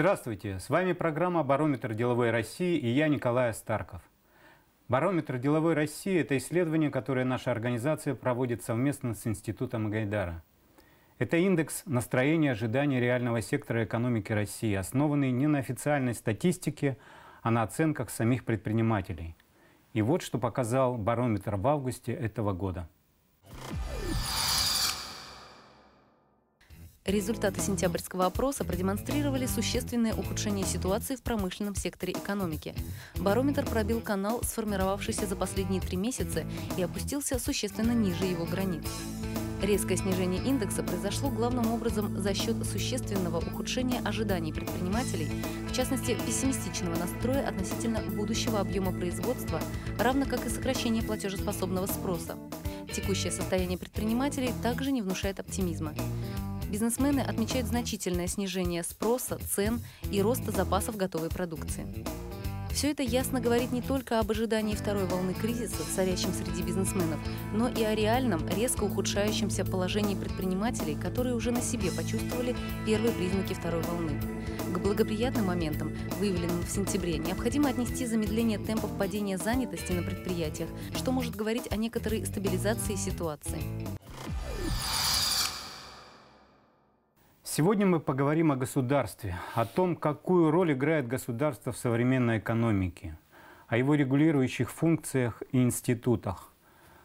Здравствуйте, с вами программа «Барометр деловой России» и я Николай Астарков. «Барометр деловой России» — это исследование, которое наша организация проводит совместно с Институтом Гайдара. Это индекс настроения ожиданий реального сектора экономики России, основанный не на официальной статистике, а на оценках самих предпринимателей. И вот что показал барометр в августе этого года. Результаты сентябрьского опроса продемонстрировали существенное ухудшение ситуации в промышленном секторе экономики. Барометр пробил канал, сформировавшийся за последние три месяца, и опустился существенно ниже его границ. Резкое снижение индекса произошло главным образом за счет существенного ухудшения ожиданий предпринимателей, в частности, пессимистичного настроя относительно будущего объема производства, равно как и сокращения платежеспособного спроса. Текущее состояние предпринимателей также не внушает оптимизма бизнесмены отмечают значительное снижение спроса, цен и роста запасов готовой продукции. Все это ясно говорит не только об ожидании второй волны кризиса, царящем среди бизнесменов, но и о реальном, резко ухудшающемся положении предпринимателей, которые уже на себе почувствовали первые признаки второй волны. К благоприятным моментам, выявленным в сентябре, необходимо отнести замедление темпов падения занятости на предприятиях, что может говорить о некоторой стабилизации ситуации. Сегодня мы поговорим о государстве, о том, какую роль играет государство в современной экономике, о его регулирующих функциях и институтах,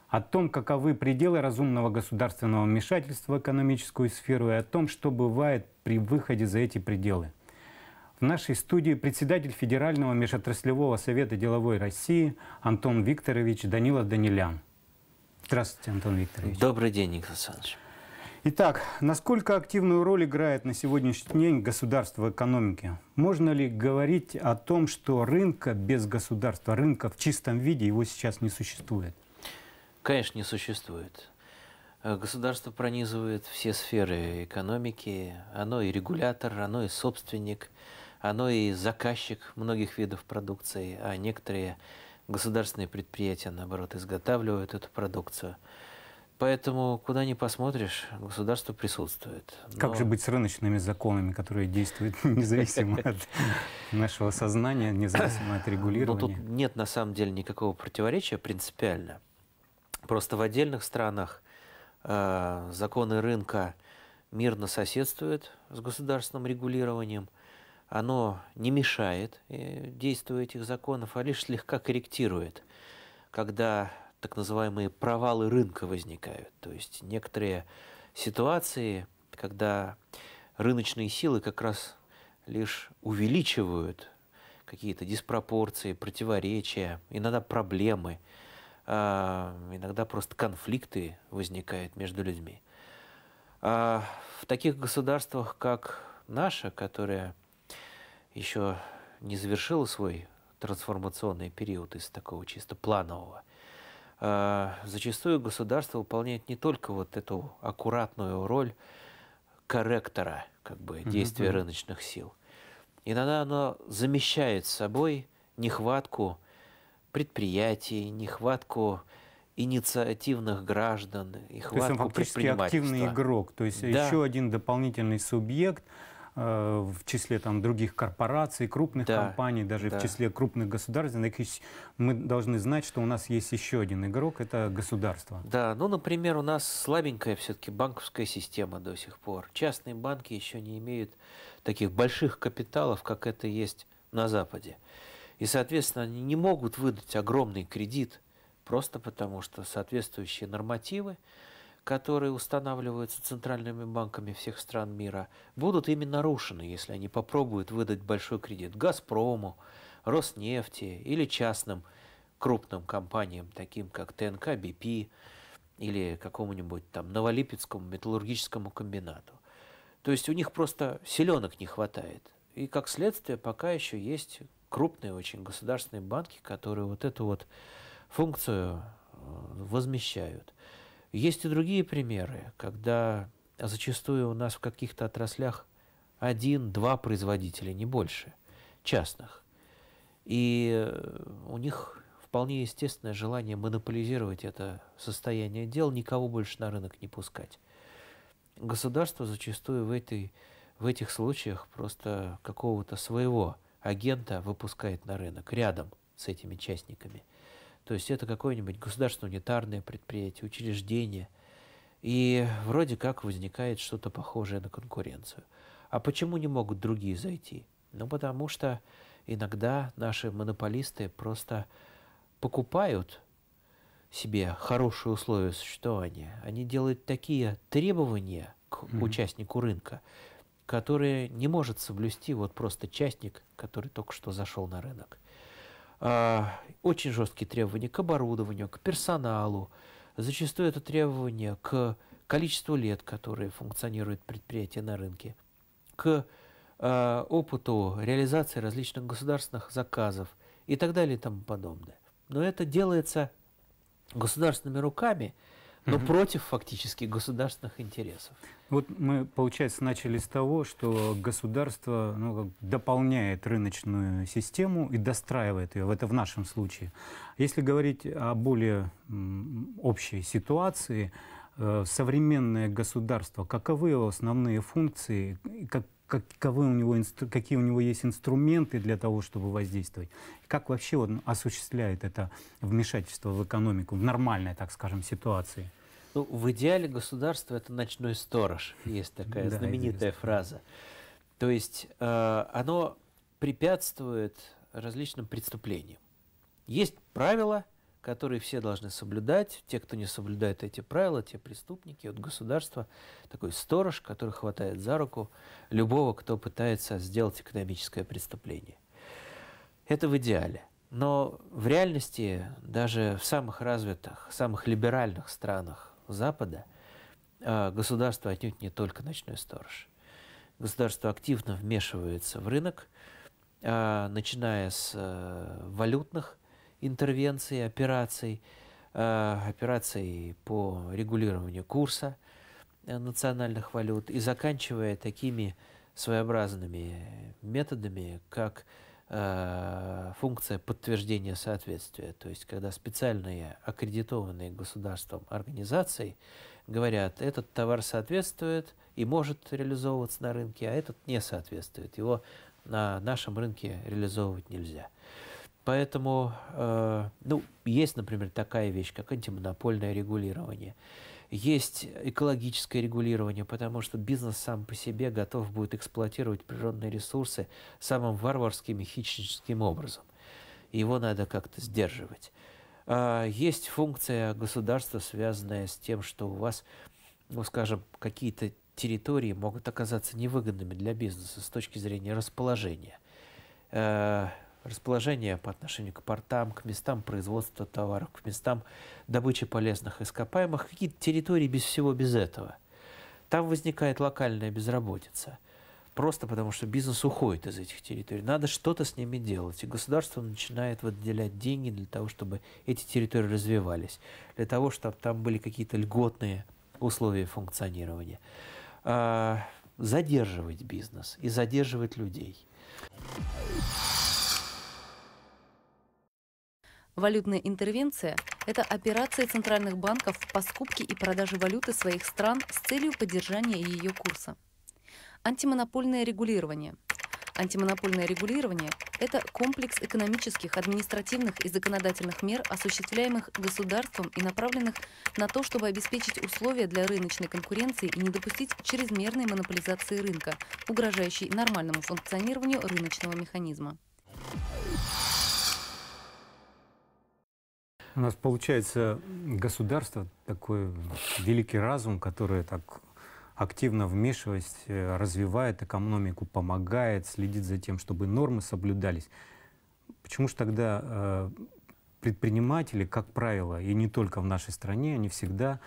о том, каковы пределы разумного государственного вмешательства в экономическую сферу и о том, что бывает при выходе за эти пределы. В нашей студии председатель Федерального межотраслевого совета деловой России Антон Викторович Данилов Данилян. Здравствуйте, Антон Викторович. Добрый день, Николай Александрович. Итак, насколько активную роль играет на сегодняшний день государство в экономике? Можно ли говорить о том, что рынка без государства, рынка в чистом виде, его сейчас не существует? Конечно, не существует. Э, государство пронизывает все сферы экономики. Оно и регулятор, оно и собственник, оно и заказчик многих видов продукции, а некоторые государственные предприятия, наоборот, изготавливают эту продукцию – Поэтому, куда ни посмотришь, государство присутствует. Но... Как же быть с рыночными законами, которые действуют независимо от нашего сознания, независимо от регулирования? Ну, тут нет на самом деле никакого противоречия принципиально. Просто в отдельных странах э, законы рынка мирно соседствуют с государственным регулированием. Оно не мешает э, действию этих законов, а лишь слегка корректирует, когда так называемые провалы рынка возникают. То есть некоторые ситуации, когда рыночные силы как раз лишь увеличивают какие-то диспропорции, противоречия, иногда проблемы, а, иногда просто конфликты возникают между людьми. А в таких государствах, как наше, которое еще не завершило свой трансформационный период из такого чисто планового, а, зачастую государство выполняет не только вот эту аккуратную роль корректора как бы, действия mm-hmm. рыночных сил. Иногда оно замещает собой нехватку предприятий, нехватку инициативных граждан, нехватку То есть он фактически активный игрок, то есть да. еще один дополнительный субъект – Э, в числе там, других корпораций, крупных да, компаний, даже да. в числе крупных государственных, мы должны знать, что у нас есть еще один игрок, это государство. Да, ну, например, у нас слабенькая все-таки банковская система до сих пор. Частные банки еще не имеют таких больших капиталов, как это есть на Западе. И, соответственно, они не могут выдать огромный кредит просто потому, что соответствующие нормативы, которые устанавливаются центральными банками всех стран мира, будут ими нарушены, если они попробуют выдать большой кредит «Газпрому», «Роснефти» или частным крупным компаниям, таким как ТНК, БП или какому-нибудь там Новолипецкому металлургическому комбинату. То есть у них просто селенок не хватает. И как следствие пока еще есть крупные очень государственные банки, которые вот эту вот функцию э, возмещают. Есть и другие примеры, когда зачастую у нас в каких-то отраслях один-два производителя, не больше, частных. И э, у них вполне естественное желание монополизировать это состояние дел, никого больше на рынок не пускать. Государство зачастую в, этой, в этих случаях просто какого-то своего агента выпускает на рынок рядом с этими частниками – то есть это какое-нибудь государственное унитарное предприятие, учреждение. И вроде как возникает что-то похожее на конкуренцию. А почему не могут другие зайти? Ну, потому что иногда наши монополисты просто покупают себе хорошие условия существования. Они делают такие требования к mm-hmm. участнику рынка, которые не может соблюсти вот просто частник, который только что зашел на рынок. А, очень жесткие требования к оборудованию, к персоналу. Зачастую это требования к количеству лет, которые функционирует предприятие на рынке, к э, опыту реализации различных государственных заказов и так далее и тому подобное. Но это делается государственными руками, но угу. против фактически государственных интересов. Вот мы, получается, начали с того, что государство ну, дополняет рыночную систему и достраивает ее. Это в нашем случае. Если говорить о более общей ситуации, э, современное государство, каковы его основные функции, как, каковы у него, какие у него есть инструменты для того, чтобы воздействовать, как вообще он осуществляет это вмешательство в экономику в нормальной, так скажем, ситуации? Ну, в идеале государство – это ночной сторож, есть такая знаменитая фраза. То есть э, оно препятствует различным преступлениям. Есть правила, которые все должны соблюдать. Те, кто не соблюдает эти правила, те преступники. Вот государство – такой сторож, который хватает за руку любого, кто пытается сделать экономическое преступление. Это в идеале. Но в реальности даже в самых развитых, самых либеральных странах Запада, а государство отнюдь не только ночной сторож. Государство активно вмешивается в рынок, а, начиная с э, валютных интервенций, операций, а, операций по регулированию курса э, национальных валют и заканчивая такими своеобразными методами, как Э, функция подтверждения соответствия. То есть, когда специальные аккредитованные государством организации говорят, этот товар соответствует и может реализовываться на рынке, а этот не соответствует. Его на нашем рынке реализовывать нельзя. Поэтому, э, ну, есть, например, такая вещь, как антимонопольное регулирование. Есть экологическое регулирование, потому что бизнес сам по себе готов будет эксплуатировать природные ресурсы самым варварским и хищническим образом. Его надо как-то сдерживать. А, есть функция государства, связанная с тем, что у вас, ну, скажем, какие-то территории могут оказаться невыгодными для бизнеса с точки зрения расположения а, расположение по отношению к портам, к местам производства товаров, к местам добычи полезных ископаемых, какие-то территории без всего без этого. Там возникает локальная безработица. Просто потому, что бизнес уходит из этих территорий. Надо что-то с ними делать. И государство начинает выделять деньги для того, чтобы эти территории развивались, для того, чтобы там были какие-то льготные условия функционирования. А, задерживать бизнес и задерживать людей. Валютная интервенция – это операция центральных банков по скупке и продаже валюты своих стран с целью поддержания ее курса. Антимонопольное регулирование. Антимонопольное регулирование – это комплекс экономических, административных и законодательных мер, осуществляемых государством и направленных на то, чтобы обеспечить условия для рыночной конкуренции и не допустить чрезмерной монополизации рынка, угрожающей нормальному функционированию рыночного механизма. У нас получается государство, такой великий разум, который так активно вмешиваясь, э, развивает экономику, помогает, следит за тем, чтобы нормы соблюдались. Почему же тогда э, предприниматели, как правило, и не только в нашей стране, они всегда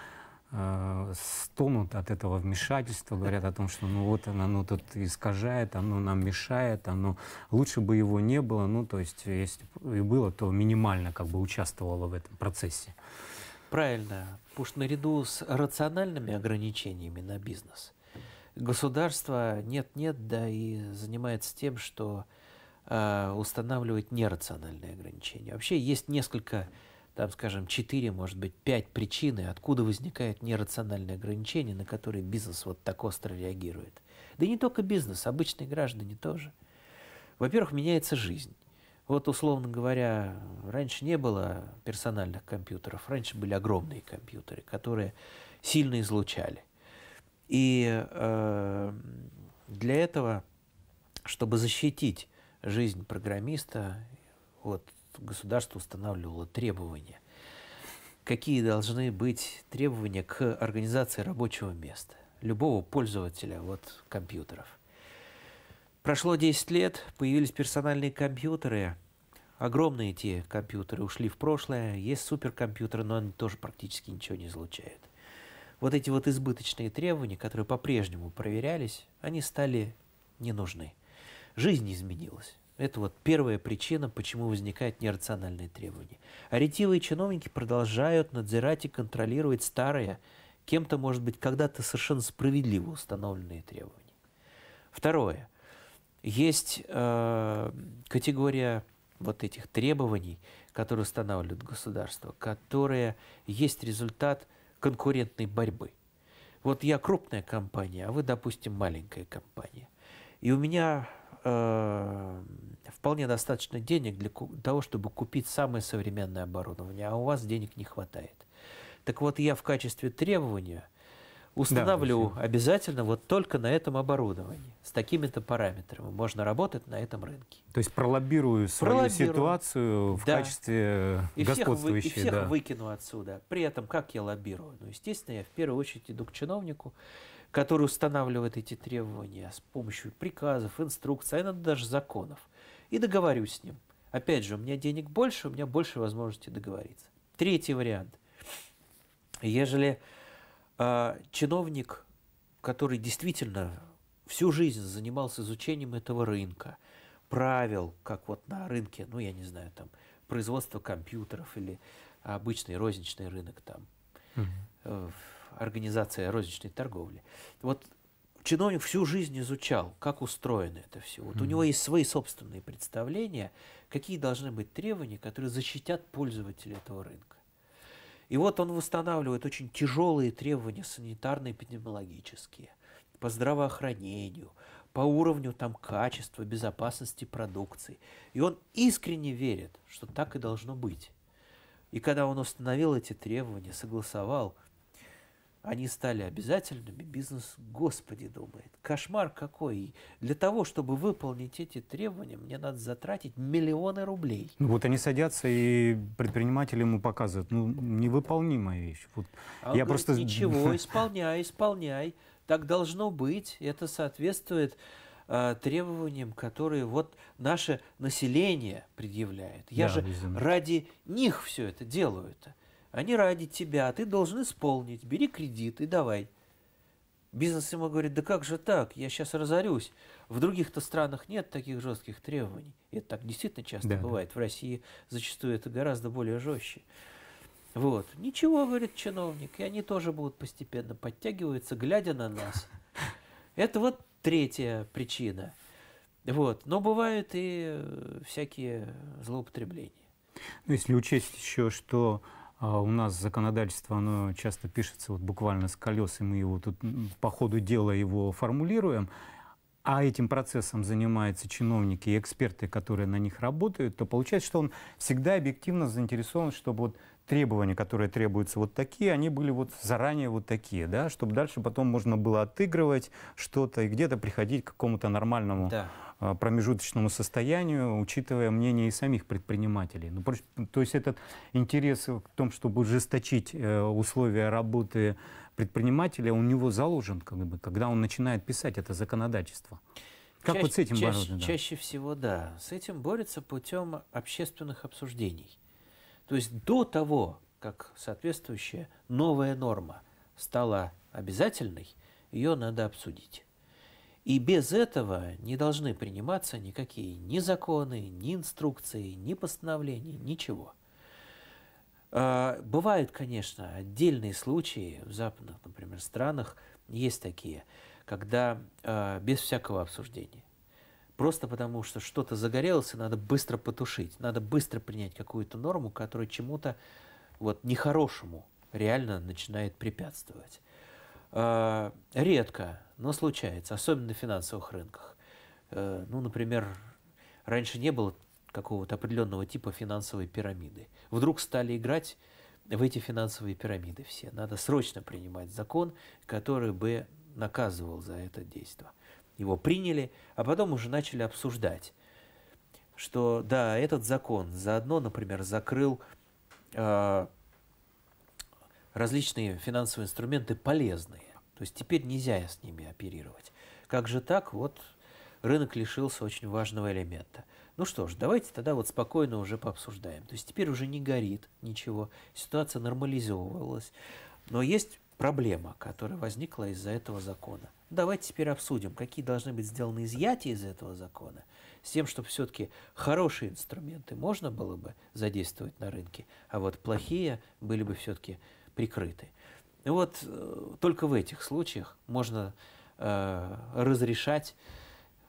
Э, стонут от этого вмешательства, говорят о том, что ну вот оно, оно ну, тут искажает, оно нам мешает, оно лучше бы его не было, ну то есть если и было, то минимально как бы участвовало в этом процессе. Правильно, потому что наряду с рациональными ограничениями на бизнес государство нет-нет, да и занимается тем, что э, устанавливает нерациональные ограничения. Вообще есть несколько там, скажем, 4, может быть, 5 причин, откуда возникают нерациональные ограничения, на которые бизнес вот так остро реагирует. Да и не только бизнес, обычные граждане тоже. Во-первых, меняется жизнь. Вот, условно говоря, раньше не было персональных компьютеров, раньше были огромные компьютеры, которые сильно излучали. И э, для этого, чтобы защитить жизнь программиста от государство устанавливало требования. Какие должны быть требования к организации рабочего места любого пользователя вот, компьютеров? Прошло 10 лет, появились персональные компьютеры. Огромные эти компьютеры ушли в прошлое. Есть суперкомпьютеры, но они тоже практически ничего не излучают. Вот эти вот избыточные требования, которые по-прежнему проверялись, они стали не нужны. Жизнь изменилась. Это вот первая причина, почему возникают нерациональные требования. Аретивые чиновники продолжают надзирать и контролировать старые, кем-то, может быть, когда-то совершенно справедливо установленные требования. Второе. Есть э, категория вот этих требований, которые устанавливают государство, которые есть результат конкурентной борьбы. Вот я крупная компания, а вы, допустим, маленькая компания. И у меня э, вполне достаточно денег для того, чтобы купить самое современное оборудование, а у вас денег не хватает. Так вот, я в качестве требования установлю да, обязательно вот только на этом оборудовании, с такими-то параметрами. Можно работать на этом рынке. То есть пролоббирую свою пролоббирую. ситуацию в да. качестве и господствующей. Всех и всех да. выкину отсюда. При этом как я лоббирую? Ну, естественно, я в первую очередь иду к чиновнику, который устанавливает эти требования с помощью приказов, инструкций, а иногда даже законов. И договорюсь с ним. Опять же, у меня денег больше, у меня больше возможности договориться. Третий вариант. Ежели э, чиновник, который действительно всю жизнь занимался изучением этого рынка, правил, как вот на рынке, ну, я не знаю, там, производство компьютеров или обычный розничный рынок там, mm-hmm организация розничной торговли. Вот чиновник всю жизнь изучал, как устроено это все. Вот mm-hmm. у него есть свои собственные представления, какие должны быть требования, которые защитят пользователя этого рынка. И вот он восстанавливает очень тяжелые требования санитарно-эпидемиологические по здравоохранению, по уровню там качества, безопасности продукции. И он искренне верит, что так и должно быть. И когда он установил эти требования, согласовал – они стали обязательными, бизнес, господи, думает, кошмар какой. для того, чтобы выполнить эти требования, мне надо затратить миллионы рублей. Ну, вот они садятся, и предприниматели ему показывают, ну, невыполнимая вещь. Вот а я говорит, просто... ничего, исполняй, исполняй, так должно быть, это соответствует э, требованиям, которые вот наше население предъявляет. Я да, же ради них все это делаю-то. Они ради тебя, а ты должен исполнить. Бери кредит и давай. Бизнес ему говорит, да как же так, я сейчас разорюсь. В других-то странах нет таких жестких требований. И это так действительно часто да, бывает. Да. В России зачастую это гораздо более жестче. Вот. Ничего, говорит чиновник, и они тоже будут постепенно подтягиваться, глядя на нас. Это вот третья причина. Вот. Но бывают и э, всякие злоупотребления. Ну, если учесть еще, что а у нас законодательство, оно часто пишется вот буквально с колес, и мы его тут по ходу дела его формулируем, а этим процессом занимаются чиновники и эксперты, которые на них работают, то получается, что он всегда объективно заинтересован, чтобы вот требования, которые требуются вот такие, они были вот заранее вот такие, да, чтобы дальше потом можно было отыгрывать что-то и где-то приходить к какому-то нормальному да а, промежуточному состоянию, учитывая мнение и самих предпринимателей. Ну, то есть этот интерес в том, чтобы ужесточить э, условия работы предпринимателя, у него заложен, как бы, когда он начинает писать это законодательство. Как чаще, вот с этим чаще, бороться? Да? Чаще всего, да. С этим борется путем общественных обсуждений. То есть до того, как соответствующая новая норма стала обязательной, ее надо обсудить. И без этого не должны приниматься никакие ни законы, ни инструкции, ни постановления, ничего. А, бывают, конечно, отдельные случаи в западных, например, странах, есть такие, когда а, без всякого обсуждения. Просто потому, что что-то загорелось, и надо быстро потушить, надо быстро принять какую-то норму, которая чему-то вот нехорошему реально начинает препятствовать. Э, редко, но случается, особенно на финансовых рынках. Э, ну, например, раньше не было какого-то определенного типа финансовой пирамиды. Вдруг стали играть в эти финансовые пирамиды все. Надо срочно принимать закон, который бы наказывал за это действие. Его приняли, а потом уже начали обсуждать, что да, этот закон заодно, например, закрыл э, различные финансовые инструменты полезные. То есть теперь нельзя с ними оперировать. Как же так? Вот рынок лишился очень важного элемента. Ну что ж, давайте тогда вот спокойно уже пообсуждаем. То есть теперь уже не горит ничего, ситуация нормализовывалась. Но есть проблема, которая возникла из-за этого закона. Давайте теперь обсудим, какие должны быть сделаны изъятия из этого закона, с тем, чтобы все-таки хорошие инструменты можно было бы задействовать на рынке, а вот плохие были бы все-таки прикрыты. И вот э, только в этих случаях можно э, разрешать,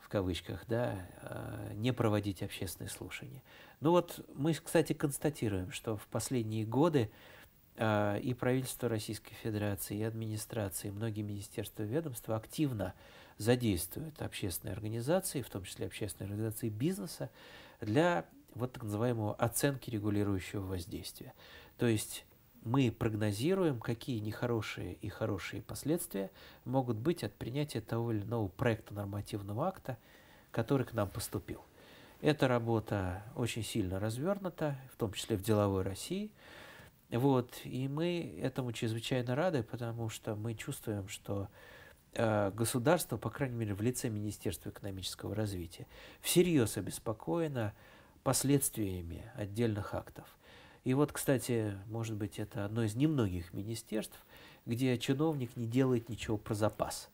в кавычках, да, э, не проводить общественные слушания. Ну вот мы, кстати, констатируем, что в последние годы э, и правительство Российской Федерации, и администрации, и многие министерства и ведомства активно задействуют общественные организации, в том числе общественные организации бизнеса, для вот так называемого оценки регулирующего воздействия. То есть мы прогнозируем, какие нехорошие и хорошие последствия могут быть от принятия того или иного проекта нормативного акта, который к нам поступил. Эта работа очень сильно развернута, в том числе в деловой России. Вот, и мы этому чрезвычайно рады, потому что мы чувствуем, что э, государство, по крайней мере, в лице Министерства экономического развития, всерьез обеспокоено последствиями отдельных актов. И вот, кстати, может быть, это одно из немногих министерств, где чиновник не делает ничего про запас.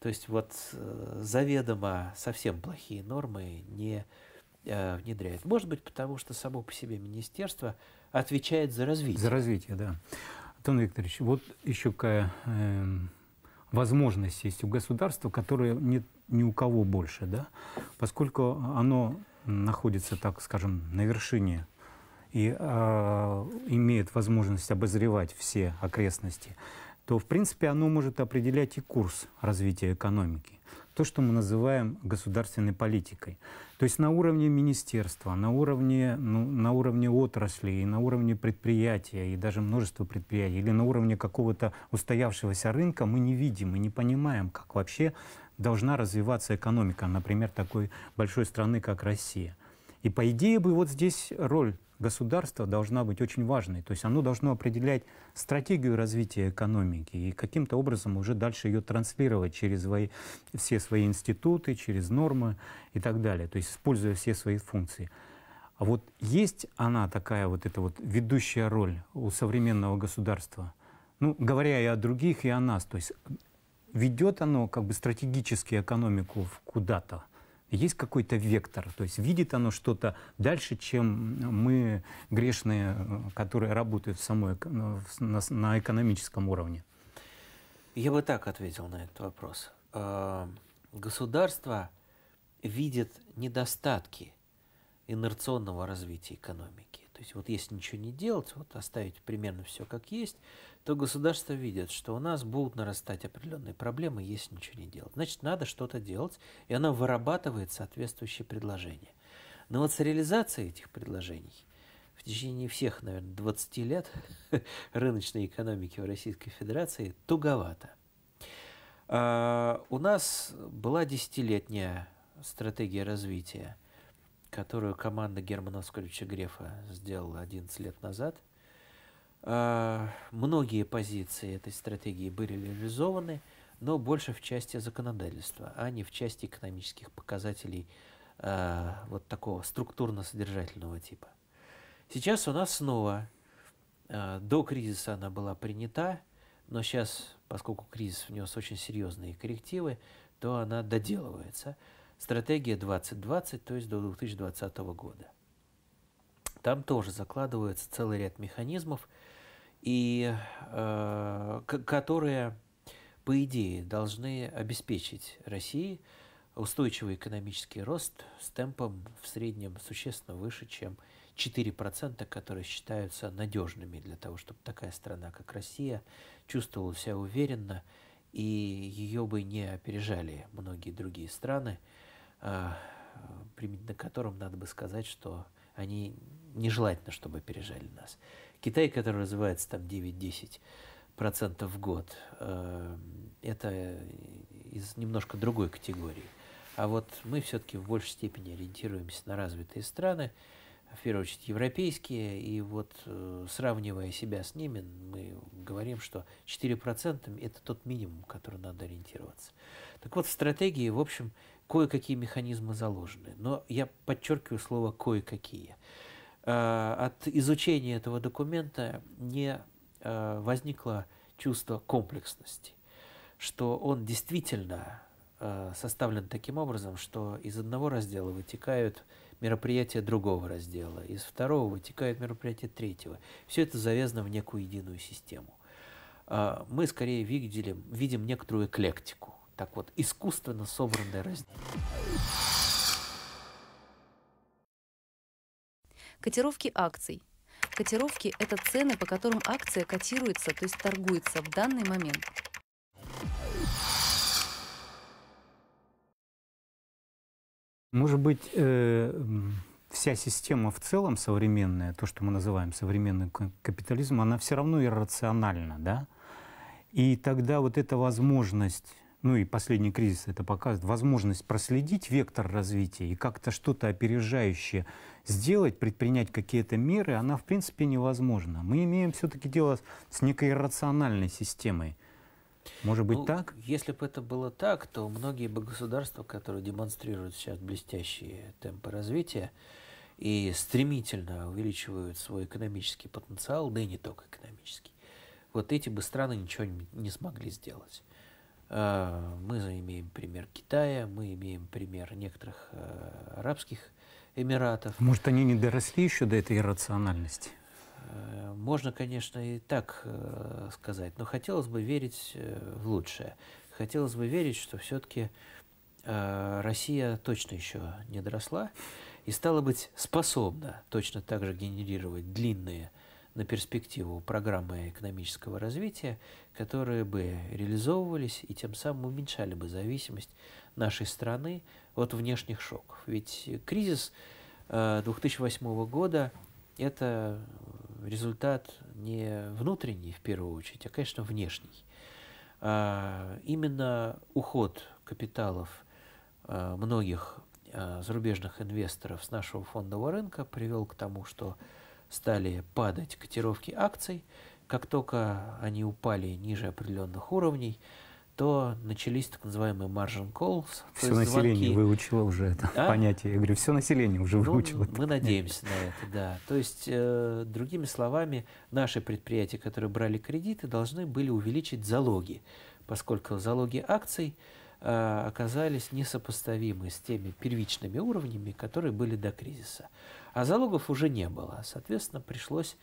То есть вот э, заведомо совсем плохие нормы не э, внедряет. Может быть, потому что само по себе министерство отвечает за развитие. За развитие, да. Антон Викторович, вот еще какая э, возможность есть у государства, которая нет ни у кого больше, да, поскольку оно находится, так скажем, на вершине и э, имеет возможность обозревать все окрестности, то, в принципе, оно может определять и курс развития экономики. То, что мы называем государственной политикой. То есть на уровне министерства, на уровне, ну, на уровне отрасли, и на уровне предприятия, и даже множества предприятий, или на уровне какого-то устоявшегося рынка мы не видим и не понимаем, как вообще должна развиваться экономика, например, такой большой страны, как Россия. И по идее бы вот здесь роль Государство должна быть очень важной. То есть оно должно определять стратегию развития экономики и каким-то образом уже дальше ее транслировать через свои, все свои институты, через нормы и так далее, то есть используя все свои функции. А вот есть она такая вот эта вот ведущая роль у современного государства? Ну, говоря и о других, и о нас. То есть ведет оно как бы стратегически экономику куда-то? есть какой-то вектор, то есть видит оно что-то дальше, чем мы, грешные, которые работают в самой, ну, на, на экономическом уровне? Я бы так ответил на этот вопрос. А, государство видит недостатки инерционного развития экономики есть вот если ничего не делать, вот оставить примерно все как есть, то государство видит, что у нас будут нарастать определенные проблемы, если ничего не делать. Значит, надо что-то делать, и оно вырабатывает соответствующие предложения. Но вот с реализацией этих предложений в течение всех, наверное, 20 лет рыночной экономики в Российской Федерации туговато. А, у нас была десятилетняя стратегия развития – которую команда Германа Оскольевича Грефа сделала 11 лет назад. А, многие позиции этой стратегии были реализованы, но больше в части законодательства, а не в части экономических показателей а, вот такого структурно-содержательного типа. Сейчас у нас снова а, до кризиса она была принята, но сейчас, поскольку кризис внес очень серьезные коррективы, то она доделывается стратегия 2020, то есть до 2020 года. Там тоже закладывается целый ряд механизмов, и, э, которые, по идее, должны обеспечить России устойчивый экономический рост с темпом в среднем существенно выше, чем 4%, которые считаются надежными для того, чтобы такая страна, как Россия, чувствовала себя уверенно, и ее бы не опережали многие другие страны, а, применительно к которым надо бы сказать, что они нежелательно, чтобы пережали нас. Китай, который развивается там 9-10 процентов в год, а, это из немножко другой категории. А вот мы все-таки в большей степени ориентируемся на развитые страны, в первую очередь европейские, и вот э, сравнивая себя с ними, мы говорим, что 4% это тот минимум, который надо ориентироваться. Так вот, в стратегии, в общем, кое-какие механизмы заложены. Но я подчеркиваю слово «кое-какие». Э, от изучения этого документа не э, возникло чувство комплексности, что он действительно э, составлен таким образом, что из одного раздела вытекают мероприятия другого раздела, из второго вытекают мероприятия третьего. Все это завязано в некую единую систему. Мы скорее видели, видим некоторую эклектику так вот искусственно собранное разделение. Котировки акций. Котировки – это цены, по которым акция котируется, то есть торгуется в данный момент. Может быть, э, вся система в целом современная, то, что мы называем современным капитализмом, она все равно иррациональна, да? И тогда вот эта возможность ну и последний кризис это показывает, возможность проследить вектор развития и как-то что-то опережающее сделать, предпринять какие-то меры, она в принципе невозможна. Мы имеем все-таки дело с некой рациональной системой. Может быть ну, так? Если бы это было так, то многие бы государства, которые демонстрируют сейчас блестящие темпы развития и стремительно увеличивают свой экономический потенциал, да и не только экономический, вот эти бы страны ничего не смогли сделать. А, мы имеем пример Китая, мы имеем пример некоторых э, арабских Эмиратов. Может, они не доросли еще до этой иррациональности? Э, можно, конечно, и так э, сказать, но хотелось бы верить в лучшее. Хотелось бы верить, что все-таки Россия точно еще не доросла и стала быть способна точно так же генерировать длинные на перспективу программы экономического развития, которые бы реализовывались и тем самым уменьшали бы зависимость нашей страны от внешних шоков. Ведь кризис 2008 э, года – это результат не внутренний в первую очередь, а, конечно, внешний. А, именно уход капиталов э, многих э, зарубежных инвесторов с нашего фондового рынка привел к тому, что стали падать котировки акций. Как только они упали ниже определенных уровней, то начались так называемые margin calls. Все население выучило уже это а? понятие. Я говорю, все население уже ну, выучило. Мы это надеемся понятие. на это, да. То есть, э, другими словами, наши предприятия, которые брали кредиты, должны были увеличить залоги, поскольку залоги акций – Э, оказались несопоставимы с теми первичными уровнями, которые были до кризиса. А залогов уже не было. Соответственно, пришлось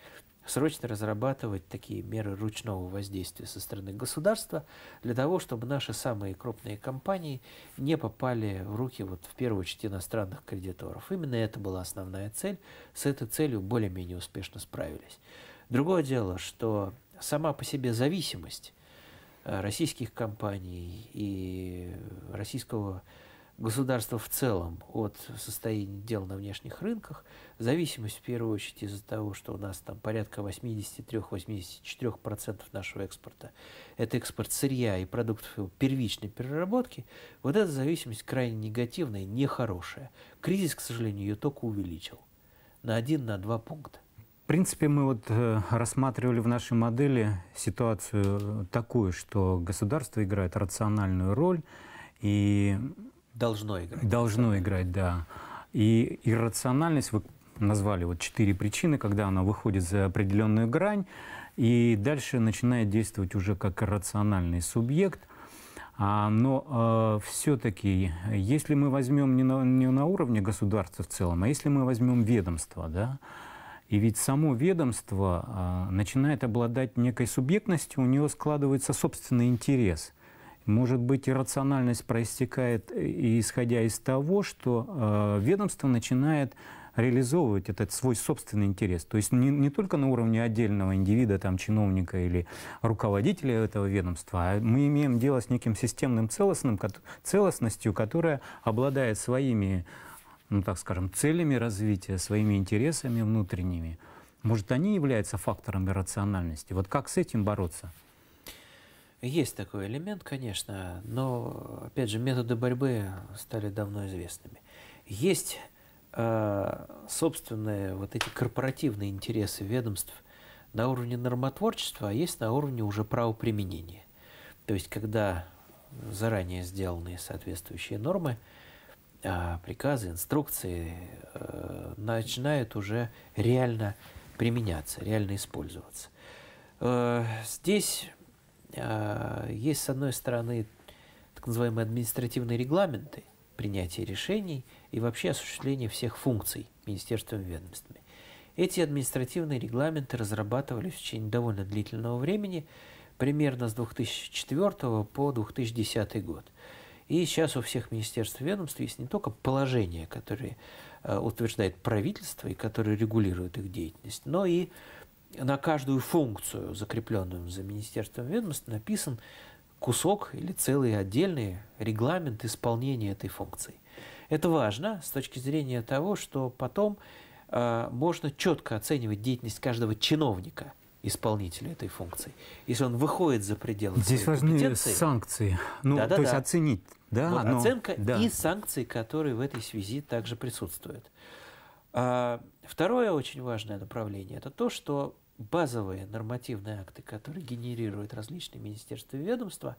срочно разрабатывать такие меры ручного воздействия со стороны государства для того, чтобы наши самые крупные компании не попали в руки, вот, в первую очередь, иностранных кредиторов. Именно это была основная цель. С этой целью более-менее успешно справились. Другое дело, что сама по себе зависимость Э, российских компаний и российского государства в целом от состояния дел на внешних рынках. Зависимость в первую очередь из-за того, что у нас там порядка 83-84% нашего экспорта – это экспорт сырья и продуктов его первичной переработки. Вот эта зависимость крайне негативная и нехорошая. Кризис, к сожалению, ее только увеличил на 1-2 на пункта. В принципе, мы вот э, рассматривали в нашей модели ситуацию такую, что государство играет рациональную роль и... Должно играть. Должно играть, да. И иррациональность, вы назвали вот четыре причины, когда она выходит за определенную грань и дальше начинает действовать уже как рациональный субъект а, – но э, все-таки, если мы возьмем не на, не на уровне государства в целом, а если мы возьмем ведомство, да, и ведь само ведомство а, начинает обладать некой субъектностью, у него складывается собственный интерес. Может быть, иррациональность проистекает, э, исходя из того, что а, ведомство начинает реализовывать этот свой собственный интерес. То есть не, не только на уровне отдельного индивида, там, чиновника или руководителя этого ведомства, а мы имеем дело с неким системным целостным, целостностью, которая обладает своими ну, так скажем, целями развития, своими интересами внутренними. Может, они являются факторами рациональности. Вот как с этим бороться? Есть такой элемент, конечно, но, опять же, методы борьбы стали давно известными. Есть э, собственные вот эти корпоративные интересы ведомств на уровне нормотворчества, а есть на уровне уже правоприменения. То есть, когда заранее сделанные соответствующие нормы – а, приказы, инструкции э, начинают уже реально применяться, реально использоваться. Э, здесь а, есть, с одной стороны, так называемые административные регламенты принятия решений и вообще осуществления всех функций министерствами и ведомствами. Эти административные регламенты разрабатывались в течение довольно длительного времени, примерно с 2004 по 2010 год. И сейчас у всех министерств и ведомств есть не только положения, которые э, утверждает правительство и которые регулируют их деятельность, но и на каждую функцию, закрепленную за министерством ведомств, написан кусок или целый отдельный регламент исполнения этой функции. Это важно с точки зрения того, что потом э, можно четко оценивать деятельность каждого чиновника – исполнителя этой функции. Если он выходит за пределы Здесь важны санкции. Ну, да, да, то да. оценить. Да, вот но... Ну, оценка да. и санкции, которые в этой связи также присутствуют. А, второе очень важное направление – это то, что базовые нормативные акты, которые генерируют различные министерства и ведомства,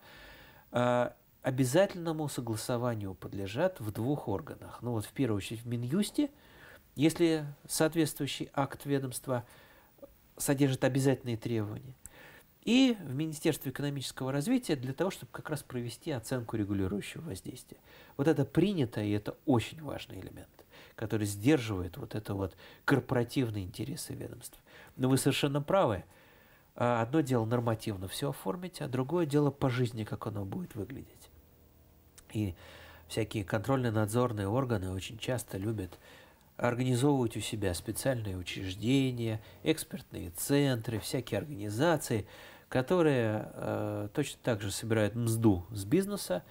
а, обязательному согласованию подлежат в двух органах. Ну вот в первую очередь в Минюсте, если соответствующий акт ведомства – содержит обязательные требования. И в Министерстве экономического развития для того, чтобы как раз провести оценку регулирующего воздействия. Вот это принято, и это очень важный элемент, который сдерживает вот это вот корпоративные интересы ведомства. Но вы совершенно правы. А, одно дело нормативно все оформить, а другое дело по жизни, как оно будет выглядеть. И всякие контрольно-надзорные органы очень часто любят организовывать у себя специальные учреждения, экспертные центры, всякие организации, которые э, точно так же собирают мзду с бизнеса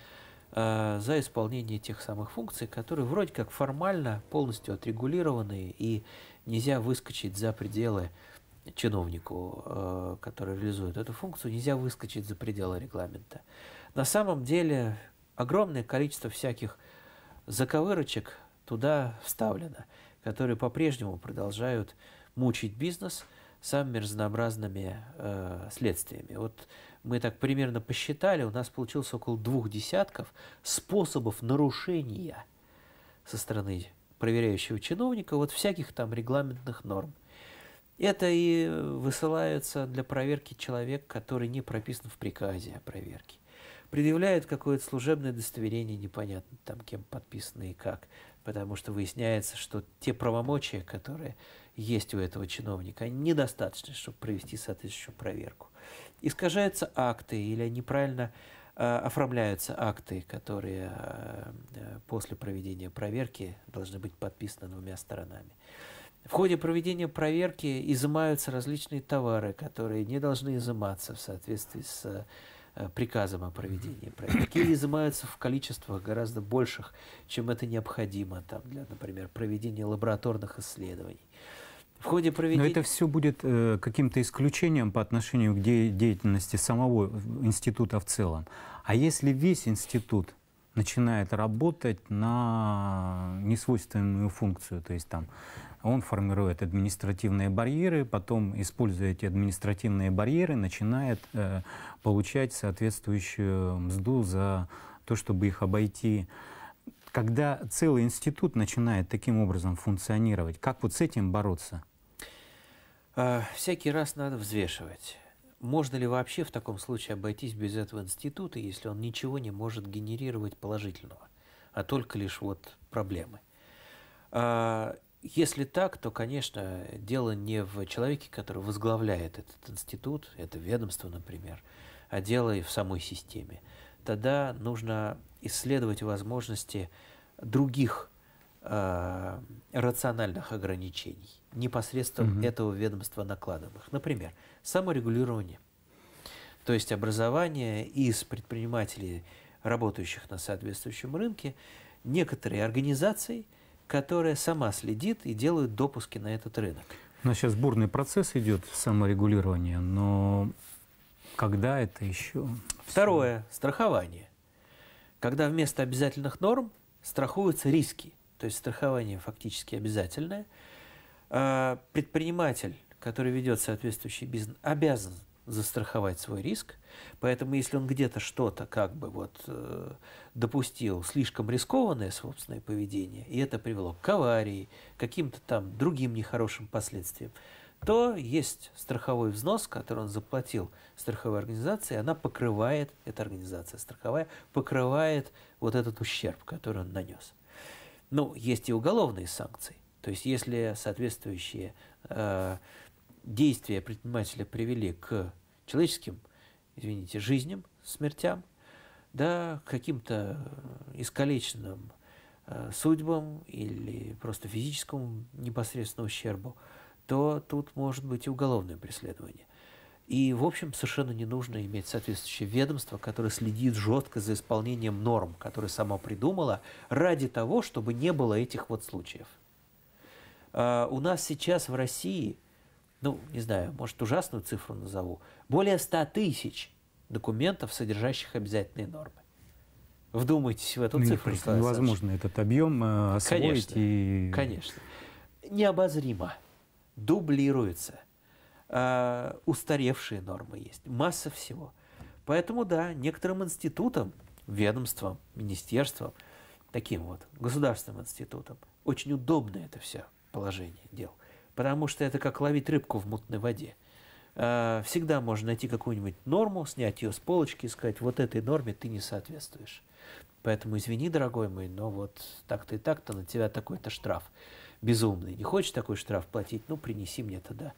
э, за исполнение тех самых функций, которые вроде как формально полностью отрегулированы и нельзя выскочить за пределы чиновнику, э, который реализует эту функцию, нельзя выскочить за пределы регламента. На самом деле огромное количество всяких заковырочек – туда вставлено, которые по-прежнему продолжают мучить бизнес самыми разнообразными э, следствиями. Вот мы так примерно посчитали, у нас получилось около двух десятков способов нарушения со стороны проверяющего чиновника вот всяких там регламентных норм. Это и высылается для проверки человек, который не прописан в приказе о проверке. предъявляют какое-то служебное удостоверение, непонятно там кем подписано и как потому что выясняется, что те правомочия, которые есть у этого чиновника, они недостаточны, чтобы провести соответствующую проверку. Искажаются акты или неправильно э, оформляются акты, которые э, э, после проведения проверки должны быть подписаны двумя сторонами. В ходе проведения проверки изымаются различные товары, которые не должны изыматься в соответствии с Э, приказом о проведении проверки или изымаются в количествах гораздо больших, чем это необходимо там, для, например, проведения лабораторных исследований. В ходе проведения... Но это все будет э, каким-то исключением по отношению к де деятельности самого института в целом. А если весь институт начинает работать на несвойственную функцию, то есть там а он формирует административные барьеры, потом, используя эти административные барьеры, начинает э, получать соответствующую мзду за то, чтобы их обойти. Когда целый институт начинает таким образом функционировать, как вот с этим бороться? Э, всякий раз надо взвешивать. Можно ли вообще в таком случае обойтись без этого института, если он ничего не может генерировать положительного, а только лишь вот проблемы? Э, если так, то, конечно, дело не в человеке, который возглавляет этот институт, это ведомство, например, а дело и в самой системе. Тогда нужно исследовать возможности других э, рациональных ограничений, непосредственно угу. этого ведомства накладываемых. Например, саморегулирование. То есть образование из предпринимателей, работающих на соответствующем рынке, некоторые организации – которая сама следит и делает допуски на этот рынок. У нас сейчас бурный процесс идет саморегулирования, но когда это еще? Второе – страхование. Когда вместо обязательных норм страхуются риски, то есть страхование фактически обязательное, а, предприниматель, который ведет соответствующий бизнес, обязан застраховать свой риск. Поэтому если он где-то что-то как бы вот э, допустил слишком рискованное собственное поведение, и это привело к аварии, каким-то там другим нехорошим последствиям, то есть страховой взнос, который он заплатил страховой организации, она покрывает, эта организация страховая, покрывает вот этот ущерб, который он нанес. Ну, есть и уголовные санкции. То есть, если соответствующие э, действия предпринимателя привели к человеческим, извините, жизням, смертям, да, каким-то искалеченным э, судьбам или просто физическому непосредственному ущербу, то тут может быть и уголовное преследование. И, в общем, совершенно не нужно иметь соответствующее ведомство, которое следит жестко за исполнением норм, которое само придумало, ради того, чтобы не было этих вот случаев. Э, у нас сейчас в России – ну, не знаю, может, ужасную цифру назову, более 100 тысяч документов, содержащих обязательные нормы. Вдумайтесь в эту ну, цифру. Просто невозможно этот объем э, освоить. Конечно, и... конечно. Необозримо. Дублируется. А, устаревшие нормы есть. Масса всего. Поэтому, да, некоторым институтам, ведомствам, министерствам, таким вот государственным институтам, очень удобно это все положение дел потому что это как ловить рыбку в мутной воде. А, всегда можно найти какую-нибудь норму, снять ее с полочки и сказать, вот этой норме ты не соответствуешь. Поэтому извини, дорогой мой, но вот так-то и так-то на тебя такой-то штраф безумный. Не хочешь такой штраф платить? Ну, принеси мне тогда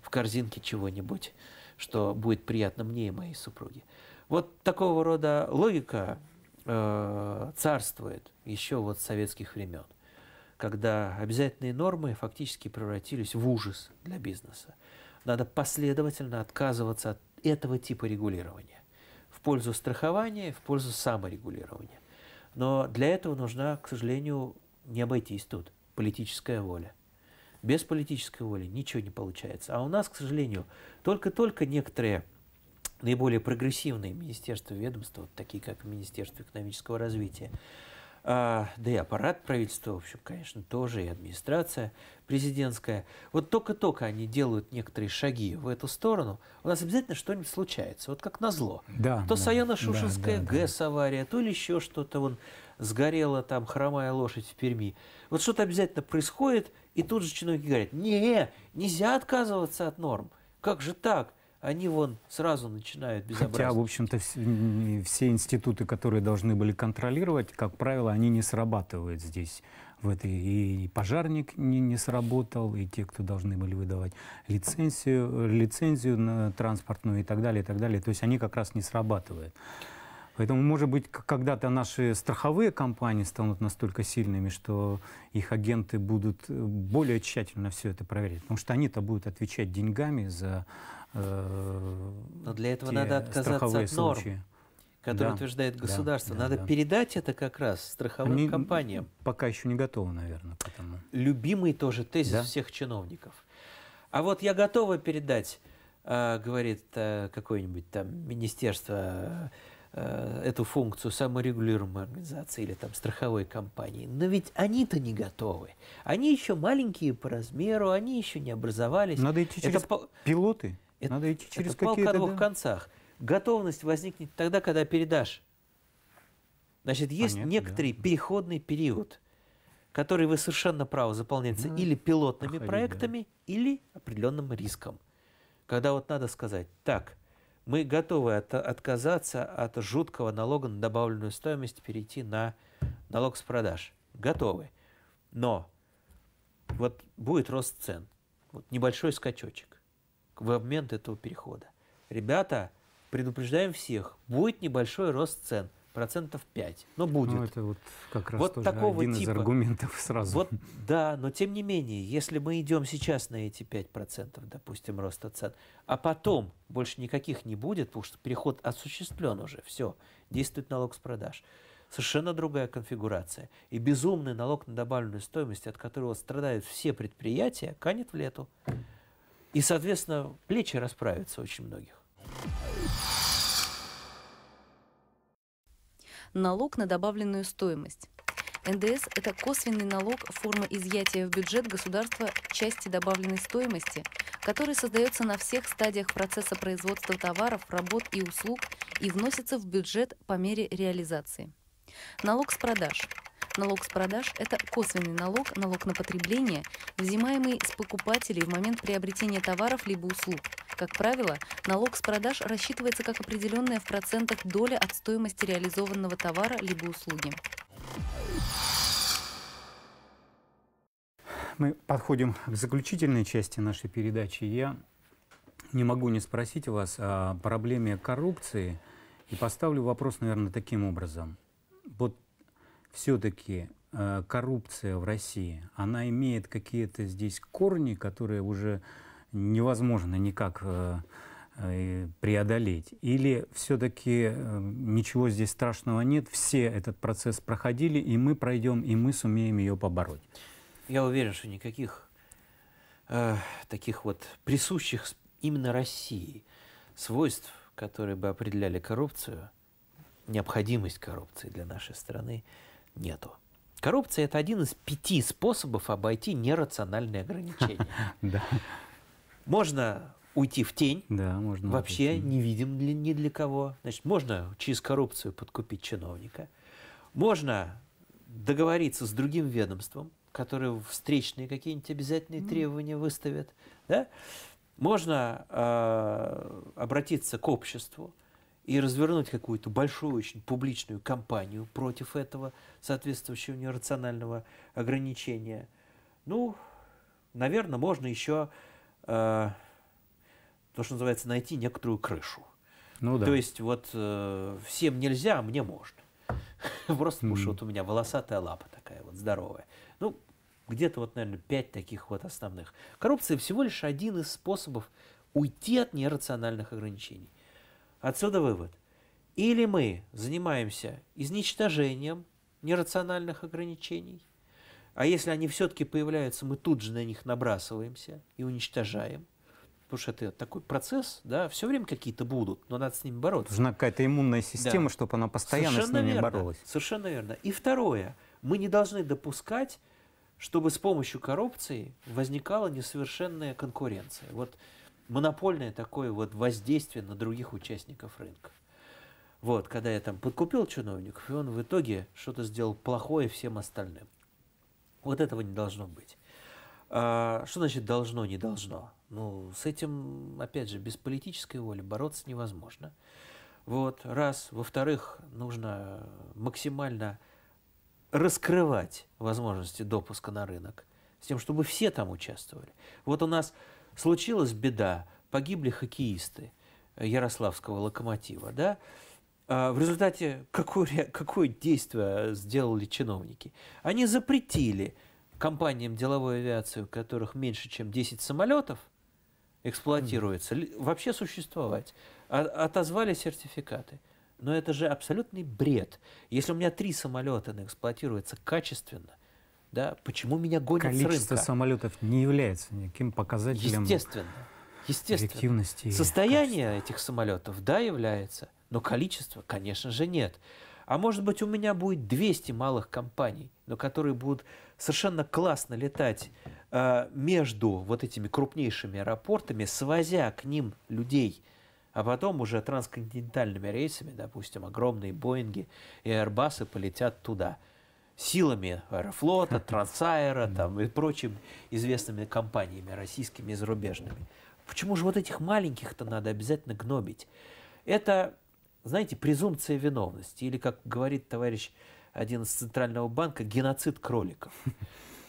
в корзинке чего-нибудь, что будет приятно мне и моей супруге. Вот такого рода логика э, царствует еще вот с советских времен когда обязательные нормы фактически превратились в ужас для бизнеса. Надо последовательно отказываться от этого типа регулирования в пользу страхования, в пользу саморегулирования. Но для этого нужна, к сожалению, не обойтись тут политическая воля. Без политической воли ничего не получается. А у нас, к сожалению, только-только некоторые наиболее прогрессивные министерства ведомства, вот такие как Министерство экономического развития, а, да и аппарат правительства, в общем, конечно, тоже, и администрация президентская. Вот только-только они делают некоторые шаги в эту сторону, у нас обязательно что-нибудь случается, вот как назло. Да, то да, Саяно-Шушинская да, да, ГЭС авария, то ли еще что-то, вон, сгорела там хромая лошадь в Перми. Вот что-то обязательно происходит, и тут же чиновники говорят, не, нельзя отказываться от норм, как же так? они вон сразу начинают безобразие. Хотя, в общем-то, все институты, которые должны были контролировать, как правило, они не срабатывают здесь. В этой, и пожарник не, не сработал, и те, кто должны были выдавать лицензию, лицензию на транспортную и так далее, и так далее. То есть они как раз не срабатывают. Поэтому, может быть, когда-то наши страховые компании станут настолько сильными, что их агенты будут более тщательно все это проверять. Потому что они-то будут отвечать деньгами за Э, Но для этого надо отказаться от норм, случаи. которые да, утверждает государство. Да, надо да, передать это как раз страховым Они компаниям. Пока еще не готовы, наверное, потому. Любимый тоже тезис да? всех чиновников. А вот я готова передать, э, говорит э, какое-нибудь там министерство э, эту функцию саморегулируемой организации или там страховой компании. Но ведь они-то не готовы. Они еще маленькие по размеру, они еще не образовались. Надо идти через Это... пилоты. Это, Надо идти через это палка о двух да? концах. Готовность возникнет тогда, когда передашь. Значит, есть Понятно, некоторый да. переходный период, который вы совершенно правы заполняется ну, или пилотными проходить, проектами, да. или определенным риском. Когда вот надо сказать, так, мы готовы от, отказаться от жуткого налога на добавленную стоимость, перейти на налог с продаж. Готовы. Но вот будет рост цен, вот небольшой скачочек в момент этого перехода. Ребята, предупреждаем всех, будет небольшой рост цен, процентов 5, но ну, будет. Ну, это вот как раз вот тоже такого один типа. из аргументов сразу. Вот, да, но тем не менее, если мы идем сейчас на эти 5%, допустим, роста цен, а потом больше никаких не будет, потому что переход осуществлен уже, все, действует налог с продаж. Совершенно другая конфигурация. И безумный налог на добавленную стоимость, от которого страдают все предприятия, канет в лету. И, соответственно, плечи расправятся очень многих. Налог на добавленную стоимость. НДС – это косвенный налог, форма изъятия в бюджет государства части добавленной стоимости, который создается на всех стадиях процесса производства товаров, работ и услуг и вносится в бюджет по мере реализации. Налог с продаж – Налог с продаж – это косвенный налог, налог на потребление, взимаемый с покупателей в момент приобретения товаров либо услуг. Как правило, налог с продаж рассчитывается как определенная в процентах доля от стоимости реализованного товара либо услуги. Мы подходим к заключительной части нашей передачи. Я не могу не спросить вас о проблеме коррупции и поставлю вопрос, наверное, таким образом. Вот все-таки э, коррупция в России, она имеет какие-то здесь корни, которые уже невозможно никак э, э, преодолеть? Или все-таки ничего здесь страшного нет, все этот процесс проходили, и мы пройдем, и мы сумеем ее побороть? Я уверен, что никаких э, таких вот присущих именно России свойств, которые бы определяли коррупцию, необходимость коррупции для нашей страны, нету. Коррупция – это один из пяти способов обойти нерациональные ограничения. Да. Можно уйти в тень, да, можно вообще уйти. невидим для, ни для кого. Значит, можно через коррупцию подкупить чиновника. Можно договориться с другим ведомством, которое встречные какие-нибудь обязательные mm. требования выставит. Да? Можно э, обратиться к обществу и развернуть какую-то большую очень публичную кампанию против этого соответствующего нерационального ограничения. Ну, наверное, можно еще, э, то, что называется, найти некоторую крышу. Ну, да. То есть вот э, всем нельзя, а мне можно. Просто потому что вот у меня волосатая лапа такая вот здоровая. Ну, где-то вот, наверное, пять таких вот основных. Коррупция всего лишь один из способов уйти от нерациональных ограничений. Отсюда вывод. Или мы занимаемся изничтожением нерациональных ограничений, а если они все-таки появляются, мы тут же на них набрасываемся и уничтожаем. Потому что это такой процесс, да, все время какие-то будут, но надо с ними бороться. Нужна какая-то иммунная система, да. чтобы она постоянно Совершенно с ними верно. боролась. Совершенно верно. И второе, мы не должны допускать, чтобы с помощью коррупции возникала несовершенная конкуренция. Вот монопольное такое вот воздействие на других участников рынка. Вот, когда я там подкупил чиновников, и он в итоге что-то сделал плохое всем остальным. Вот этого не должно быть. А, что значит должно, не должно? Ну, с этим, опять же, без политической воли бороться невозможно. Вот, раз. Во-вторых, нужно максимально раскрывать возможности допуска на рынок, с тем, чтобы все там участвовали. Вот у нас Случилась беда, погибли хоккеисты э, Ярославского локомотива, да? А, в результате какое, какое действие э, сделали чиновники? Они запретили компаниям деловой авиации, у которых меньше, чем 10 самолетов, эксплуатируется, вообще существовать. А, отозвали сертификаты. Но это же абсолютный бред. Если у меня три самолета эксплуатируется качественно, да, почему меня гонят Количество с рынка? самолетов не является никаким показателем Естественно. Естественно. Эффективности Состояние качества. этих самолетов, да, является, но количество, конечно же, нет. А может быть, у меня будет 200 малых компаний, но которые будут совершенно классно летать э, между вот этими крупнейшими аэропортами, свозя к ним людей, а потом уже трансконтинентальными рейсами, допустим, огромные Боинги и Аэробасы полетят туда – силами Аэрофлота, Трансаэра там, и прочими известными компаниями, российскими и зарубежными. Почему же вот этих маленьких-то надо обязательно гнобить? Это, знаете, презумпция виновности, или, как говорит товарищ один из Центрального банка, геноцид кроликов.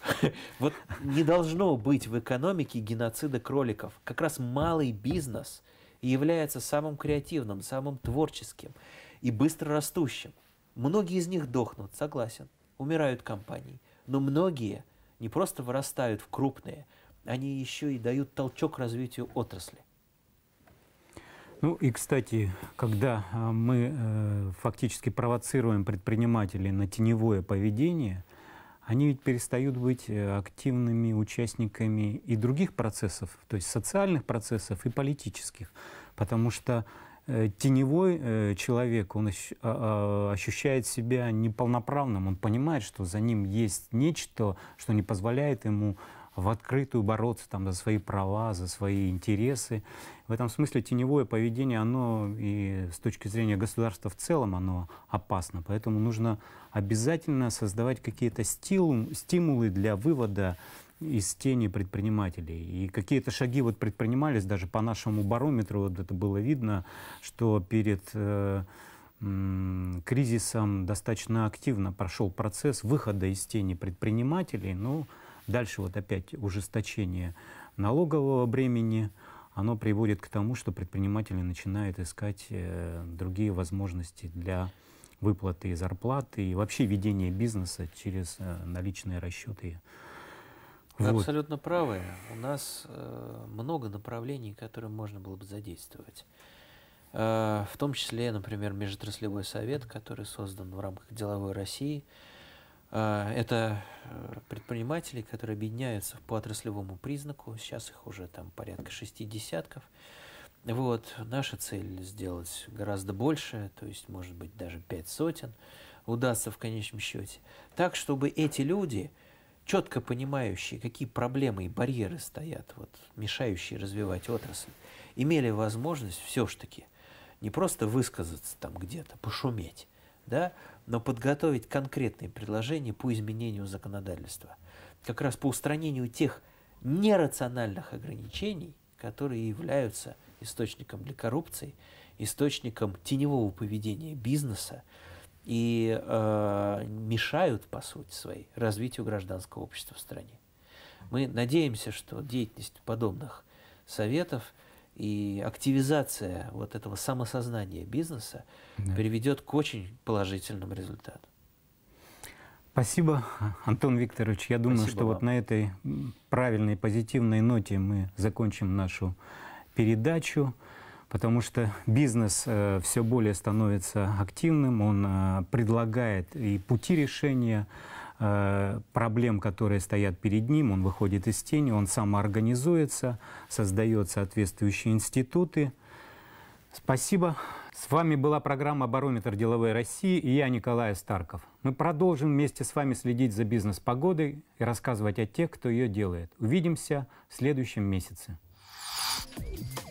Вот не должно быть в экономике геноцида кроликов. Как раз малый бизнес является самым креативным, самым творческим и быстро растущим. Многие из них дохнут, согласен умирают компании. Но многие не просто вырастают в крупные, они еще и дают толчок развитию отрасли. Ну и, кстати, когда а, мы э, фактически провоцируем предпринимателей на теневое поведение, они ведь перестают быть э, активными участниками и других процессов, то есть социальных процессов и политических, потому что Э, теневой э, человек, он а, а, ощущает себя неполноправным, он понимает, что за ним есть нечто, что не позволяет ему в открытую бороться там, за свои права, за свои интересы. В этом смысле теневое поведение, оно и с точки зрения государства в целом, оно опасно. Поэтому нужно обязательно создавать какие-то стимулы для вывода из тени предпринимателей. И какие-то шаги вот предпринимались, даже по нашему барометру вот это было видно, что перед э, кризисом достаточно активно прошел процесс выхода из тени предпринимателей. Ну, дальше вот опять ужесточение налогового бремени, оно приводит к тому, что предприниматели начинают искать э, другие возможности для выплаты зарплаты и вообще ведения бизнеса через э, наличные расчеты вы вот. абсолютно правы. У нас э, много направлений, которые можно было бы задействовать. Э, в том числе, например, Межотраслевой совет, который создан в рамках деловой России. Э, это э, предприниматели, которые объединяются по отраслевому признаку. Сейчас их уже там порядка шести десятков. Вот, наша цель сделать гораздо больше, то есть, может быть, даже пять сотен удастся в конечном счете. Так, чтобы эти люди – четко понимающие, какие проблемы и барьеры стоят, вот, мешающие развивать отрасль, имели возможность все-таки не просто высказаться там где-то, пошуметь, да, но подготовить конкретные предложения по изменению законодательства, как раз по устранению тех нерациональных ограничений, которые являются источником для коррупции, источником теневого поведения бизнеса, и э, мешают, по сути своей, развитию гражданского общества в стране. Мы надеемся, что деятельность подобных советов и активизация вот этого самосознания бизнеса да. приведет к очень положительным результатам. Спасибо, Антон Викторович. Я думаю, Спасибо что вам. вот на этой правильной, позитивной ноте мы закончим нашу передачу потому что бизнес э, все более становится активным, он э, предлагает и пути решения э, проблем, которые стоят перед ним, он выходит из тени, он самоорганизуется, создает соответствующие институты. Спасибо. С вами была программа «Барометр деловой России» и я, Николай Старков. Мы продолжим вместе с вами следить за бизнес-погодой и рассказывать о тех, кто ее делает. Увидимся в следующем месяце. Thank you.